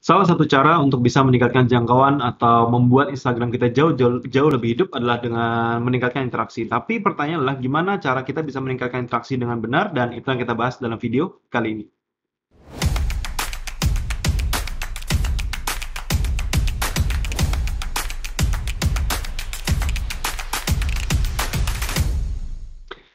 Salah satu cara untuk bisa meningkatkan jangkauan atau membuat Instagram kita jauh jauh, jauh lebih hidup adalah dengan meningkatkan interaksi. Tapi pertanyaan adalah gimana cara kita bisa meningkatkan interaksi dengan benar dan itu yang kita bahas dalam video kali ini.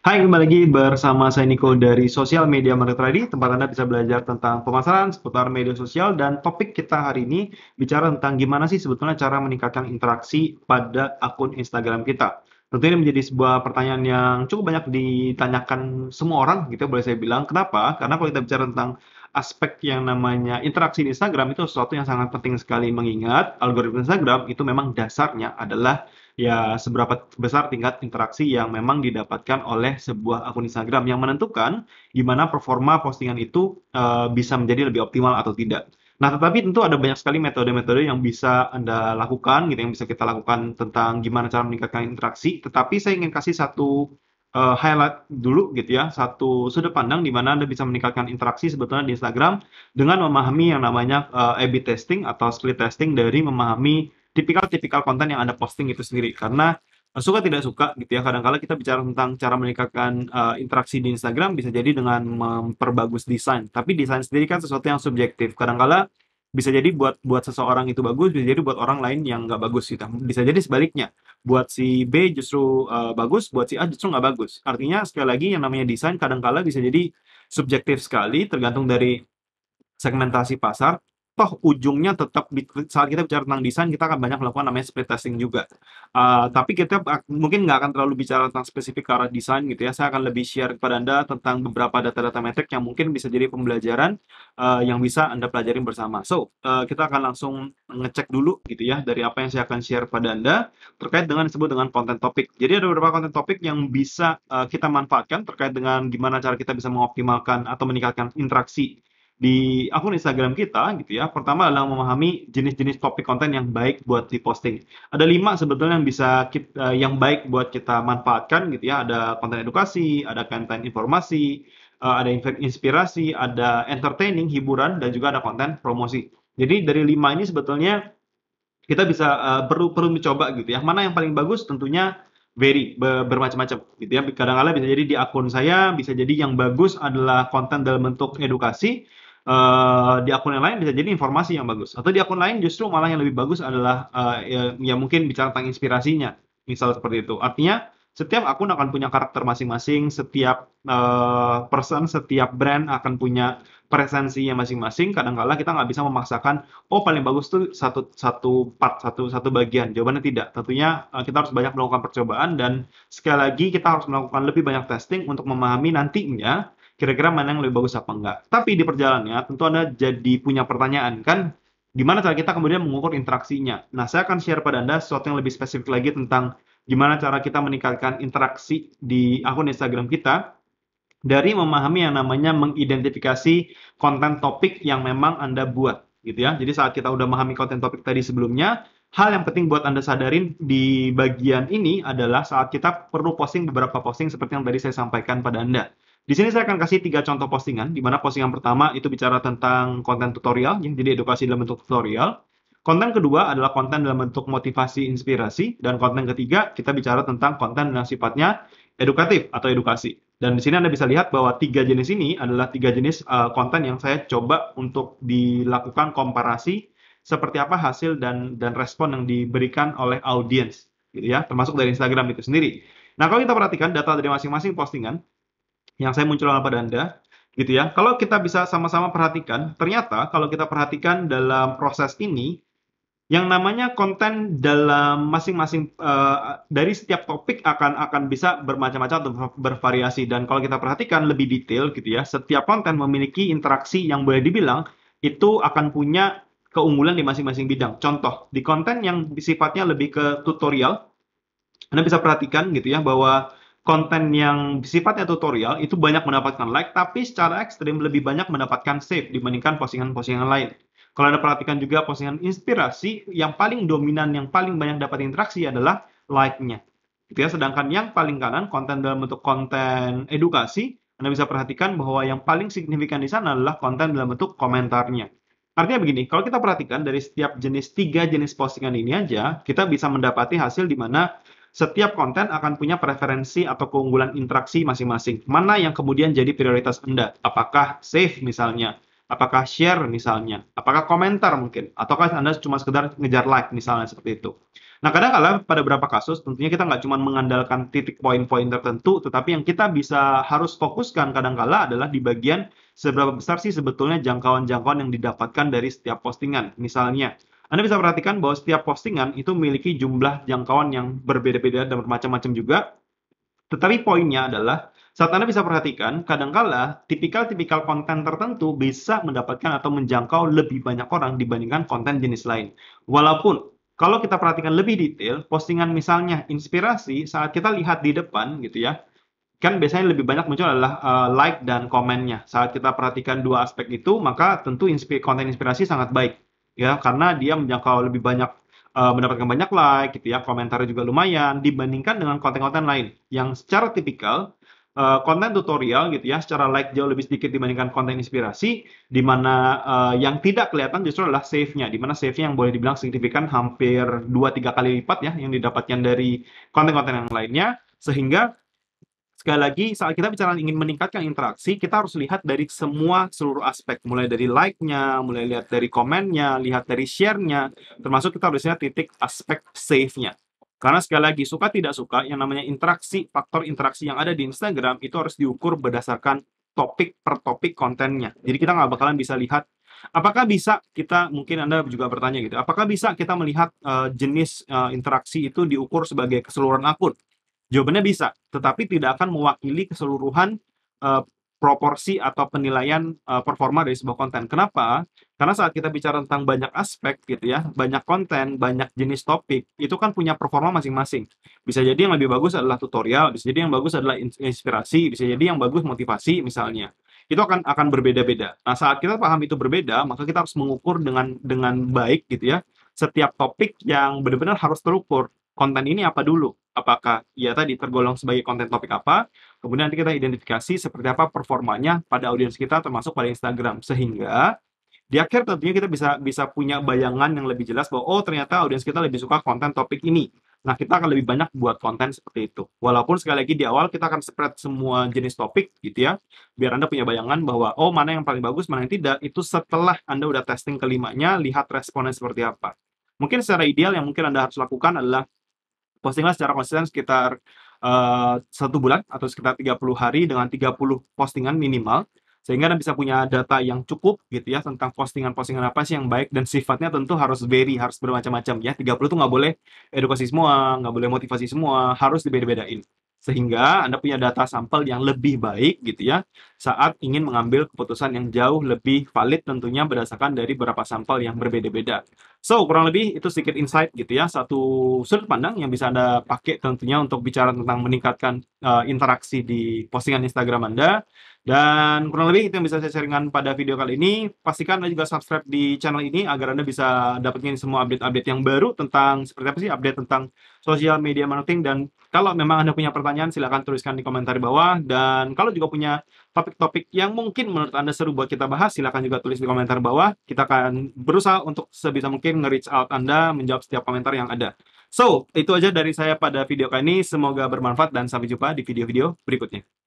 Hai, kembali lagi bersama saya Nico dari Sosial Media Market Ready, tempat Anda bisa belajar tentang pemasaran seputar media sosial dan topik kita hari ini bicara tentang gimana sih sebetulnya cara meningkatkan interaksi pada akun Instagram kita. Tentu ini menjadi sebuah pertanyaan yang cukup banyak ditanyakan semua orang, gitu boleh saya bilang. Kenapa? Karena kalau kita bicara tentang aspek yang namanya interaksi di Instagram itu sesuatu yang sangat penting sekali mengingat algoritma Instagram itu memang dasarnya adalah ya seberapa besar tingkat interaksi yang memang didapatkan oleh sebuah akun Instagram yang menentukan gimana performa postingan itu uh, bisa menjadi lebih optimal atau tidak. Nah, tetapi tentu ada banyak sekali metode-metode yang bisa Anda lakukan, gitu, yang bisa kita lakukan tentang gimana cara meningkatkan interaksi. Tetapi saya ingin kasih satu uh, highlight dulu gitu ya satu sudut pandang di mana anda bisa meningkatkan interaksi sebetulnya di Instagram dengan memahami yang namanya uh, A/B testing atau split testing dari memahami tipikal-tipikal konten yang anda posting itu sendiri karena suka tidak suka gitu ya kadang-kala kita bicara tentang cara meningkatkan uh, interaksi di Instagram bisa jadi dengan memperbagus desain tapi desain sendiri kan sesuatu yang subjektif kadang-kala -kadang bisa jadi buat buat seseorang itu bagus bisa jadi buat orang lain yang nggak bagus gitu bisa jadi sebaliknya buat si B justru uh, bagus buat si A justru nggak bagus artinya sekali lagi yang namanya desain kadang kadangkala bisa jadi subjektif sekali tergantung dari segmentasi pasar toh ujungnya tetap di, saat kita bicara tentang desain kita akan banyak melakukan namanya split testing juga uh, tapi kita mungkin nggak akan terlalu bicara tentang spesifik arah desain gitu ya saya akan lebih share kepada anda tentang beberapa data-data metrik yang mungkin bisa jadi pembelajaran uh, yang bisa anda pelajari bersama so uh, kita akan langsung ngecek dulu gitu ya dari apa yang saya akan share pada anda terkait dengan disebut dengan konten topik jadi ada beberapa konten topik yang bisa uh, kita manfaatkan terkait dengan gimana cara kita bisa mengoptimalkan atau meningkatkan interaksi di akun Instagram kita gitu ya. Pertama adalah memahami jenis-jenis topik konten yang baik buat diposting. Ada lima sebetulnya yang bisa kita, eh, yang baik buat kita manfaatkan gitu ya. Ada konten edukasi, ada konten informasi, eh, ada inspirasi, ada entertaining, hiburan, dan juga ada konten promosi. Jadi dari lima ini sebetulnya kita bisa eh, perlu perlu mencoba gitu ya. Mana yang paling bagus tentunya vary bermacam-macam gitu ya. Kadang-kadang bisa jadi di akun saya bisa jadi yang bagus adalah konten dalam bentuk edukasi, uh, di akun yang lain bisa jadi informasi yang bagus atau di akun lain justru malah yang lebih bagus adalah uh, ya, ya mungkin bicara tentang inspirasinya misal seperti itu artinya setiap akun akan punya karakter masing-masing setiap uh, person setiap brand akan punya presensinya masing-masing Kadang-kala kita nggak bisa memaksakan oh paling bagus tuh satu satu part satu satu bagian jawabannya tidak tentunya kita harus banyak melakukan percobaan dan sekali lagi kita harus melakukan lebih banyak testing untuk memahami nantinya kira-kira mana yang lebih bagus apa enggak. Tapi di perjalanannya tentu Anda jadi punya pertanyaan kan gimana cara kita kemudian mengukur interaksinya. Nah, saya akan share pada Anda sesuatu yang lebih spesifik lagi tentang gimana cara kita meningkatkan interaksi di akun Instagram kita dari memahami yang namanya mengidentifikasi konten topik yang memang Anda buat gitu ya. Jadi saat kita udah memahami konten topik tadi sebelumnya, hal yang penting buat Anda sadarin di bagian ini adalah saat kita perlu posting beberapa posting seperti yang tadi saya sampaikan pada Anda. Di sini saya akan kasih tiga contoh postingan, di mana postingan pertama itu bicara tentang konten tutorial, ya, jadi edukasi dalam bentuk tutorial. Konten kedua adalah konten dalam bentuk motivasi, inspirasi, dan konten ketiga kita bicara tentang konten yang sifatnya edukatif atau edukasi. Dan di sini Anda bisa lihat bahwa tiga jenis ini adalah tiga jenis uh, konten yang saya coba untuk dilakukan komparasi seperti apa hasil dan dan respon yang diberikan oleh audiens, gitu ya, termasuk dari Instagram itu sendiri. Nah, kalau kita perhatikan data dari masing-masing postingan, yang saya munculkan pada Anda gitu ya. Kalau kita bisa sama-sama perhatikan, ternyata kalau kita perhatikan dalam proses ini yang namanya konten dalam masing-masing uh, dari setiap topik akan akan bisa bermacam-macam atau bervariasi dan kalau kita perhatikan lebih detail gitu ya, setiap konten memiliki interaksi yang boleh dibilang itu akan punya keunggulan di masing-masing bidang. Contoh, di konten yang sifatnya lebih ke tutorial, Anda bisa perhatikan gitu ya bahwa konten yang sifatnya tutorial itu banyak mendapatkan like, tapi secara ekstrim lebih banyak mendapatkan save dibandingkan postingan-postingan lain. Kalau Anda perhatikan juga postingan inspirasi, yang paling dominan, yang paling banyak dapat interaksi adalah like-nya. Gitu ya, sedangkan yang paling kanan, konten dalam bentuk konten edukasi, Anda bisa perhatikan bahwa yang paling signifikan di sana adalah konten dalam bentuk komentarnya. Artinya begini, kalau kita perhatikan dari setiap jenis, tiga jenis postingan ini aja, kita bisa mendapati hasil di mana setiap konten akan punya preferensi atau keunggulan interaksi masing-masing. Mana yang kemudian jadi prioritas Anda? Apakah save misalnya? Apakah share misalnya? Apakah komentar mungkin? Ataukah Anda cuma sekedar ngejar like misalnya seperti itu? Nah kadang-kadang pada beberapa kasus tentunya kita nggak cuma mengandalkan titik poin-poin tertentu, tetapi yang kita bisa harus fokuskan kadang-kala adalah di bagian seberapa besar sih sebetulnya jangkauan-jangkauan yang didapatkan dari setiap postingan. Misalnya, anda bisa perhatikan bahwa setiap postingan itu memiliki jumlah jangkauan yang berbeda-beda dan bermacam-macam juga. Tetapi poinnya adalah saat Anda bisa perhatikan, kadangkala tipikal-tipikal konten tertentu bisa mendapatkan atau menjangkau lebih banyak orang dibandingkan konten jenis lain. Walaupun kalau kita perhatikan lebih detail, postingan misalnya inspirasi saat kita lihat di depan gitu ya, kan biasanya lebih banyak muncul adalah uh, like dan komennya. Saat kita perhatikan dua aspek itu, maka tentu inspi konten inspirasi sangat baik ya karena dia menjangkau lebih banyak uh, mendapatkan banyak like gitu ya komentarnya juga lumayan dibandingkan dengan konten-konten lain yang secara tipikal uh, konten tutorial gitu ya secara like jauh lebih sedikit dibandingkan konten inspirasi di mana uh, yang tidak kelihatan justru adalah save-nya di mana save-nya yang boleh dibilang signifikan hampir dua tiga kali lipat ya yang didapatkan dari konten-konten yang lainnya sehingga Sekali lagi, saat kita bicara ingin meningkatkan interaksi, kita harus lihat dari semua seluruh aspek, mulai dari like-nya, mulai lihat dari komennya, lihat dari share-nya, termasuk kita harus lihat titik aspek save-nya. Karena sekali lagi, suka tidak suka, yang namanya interaksi, faktor interaksi yang ada di Instagram itu harus diukur berdasarkan topik per topik kontennya. Jadi kita nggak bakalan bisa lihat apakah bisa kita mungkin anda juga bertanya gitu apakah bisa kita melihat uh, jenis uh, interaksi itu diukur sebagai keseluruhan akun Jawabannya bisa, tetapi tidak akan mewakili keseluruhan uh, proporsi atau penilaian uh, performa dari sebuah konten. Kenapa? Karena saat kita bicara tentang banyak aspek gitu ya, banyak konten, banyak jenis topik, itu kan punya performa masing-masing. Bisa jadi yang lebih bagus adalah tutorial, bisa jadi yang bagus adalah inspirasi, bisa jadi yang bagus motivasi misalnya. Itu akan akan berbeda-beda. Nah, saat kita paham itu berbeda, maka kita harus mengukur dengan dengan baik gitu ya. Setiap topik yang benar-benar harus terukur konten ini apa dulu. Apakah ya tadi tergolong sebagai konten topik apa, kemudian nanti kita identifikasi seperti apa performanya pada audiens kita termasuk pada Instagram. Sehingga di akhir tentunya kita bisa bisa punya bayangan yang lebih jelas bahwa oh ternyata audiens kita lebih suka konten topik ini. Nah, kita akan lebih banyak buat konten seperti itu. Walaupun sekali lagi di awal kita akan spread semua jenis topik gitu ya, biar Anda punya bayangan bahwa oh mana yang paling bagus, mana yang tidak, itu setelah Anda udah testing kelimanya, lihat responnya seperti apa. Mungkin secara ideal yang mungkin Anda harus lakukan adalah postinglah secara konsisten sekitar uh, satu bulan atau sekitar 30 hari dengan 30 postingan minimal sehingga Anda bisa punya data yang cukup gitu ya tentang postingan-postingan apa sih yang baik dan sifatnya tentu harus very, harus bermacam-macam ya. 30 itu nggak boleh edukasi semua, nggak boleh motivasi semua, harus dibeda-bedain. Sehingga Anda punya data sampel yang lebih baik gitu ya saat ingin mengambil keputusan yang jauh lebih valid tentunya berdasarkan dari beberapa sampel yang berbeda-beda. So, kurang lebih itu sedikit insight gitu ya, satu sudut pandang yang bisa Anda pakai tentunya untuk bicara tentang meningkatkan uh, interaksi di postingan Instagram Anda. Dan kurang lebih itu yang bisa saya sharingkan pada video kali ini. Pastikan Anda juga subscribe di channel ini agar Anda bisa dapetin semua update-update yang baru tentang seperti apa sih update tentang social media marketing dan kalau memang Anda punya pertanyaan silahkan tuliskan di komentar di bawah dan kalau juga punya topik-topik yang mungkin menurut Anda seru buat kita bahas, silahkan juga tulis di komentar bawah. Kita akan berusaha untuk sebisa mungkin nge-reach out Anda, menjawab setiap komentar yang ada. So, itu aja dari saya pada video kali ini. Semoga bermanfaat dan sampai jumpa di video-video berikutnya.